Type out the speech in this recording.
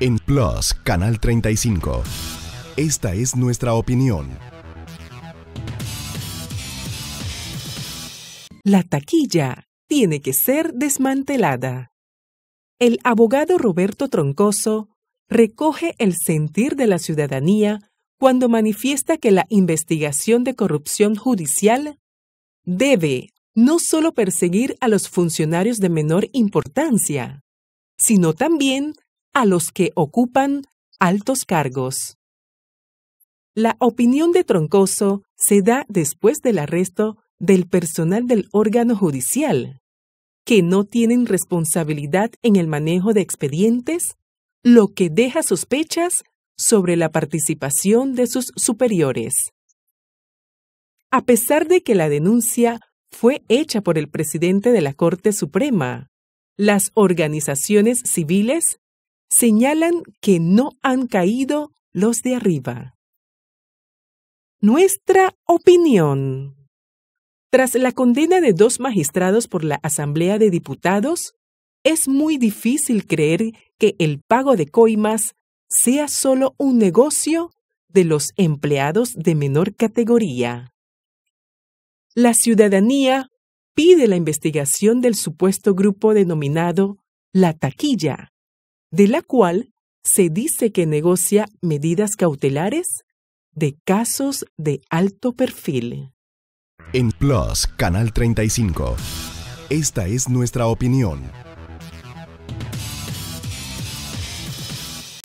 En Plus, Canal 35. Esta es nuestra opinión. La taquilla tiene que ser desmantelada. El abogado Roberto Troncoso recoge el sentir de la ciudadanía cuando manifiesta que la investigación de corrupción judicial debe no solo perseguir a los funcionarios de menor importancia, sino también a los que ocupan altos cargos. La opinión de Troncoso se da después del arresto del personal del órgano judicial, que no tienen responsabilidad en el manejo de expedientes, lo que deja sospechas sobre la participación de sus superiores. A pesar de que la denuncia fue hecha por el presidente de la Corte Suprema, las organizaciones civiles señalan que no han caído los de arriba. Nuestra opinión. Tras la condena de dos magistrados por la Asamblea de Diputados, es muy difícil creer que el pago de coimas sea solo un negocio de los empleados de menor categoría. La ciudadanía pide la investigación del supuesto grupo denominado la taquilla, de la cual se dice que negocia medidas cautelares de casos de alto perfil. En Plus, Canal 35. Esta es nuestra opinión.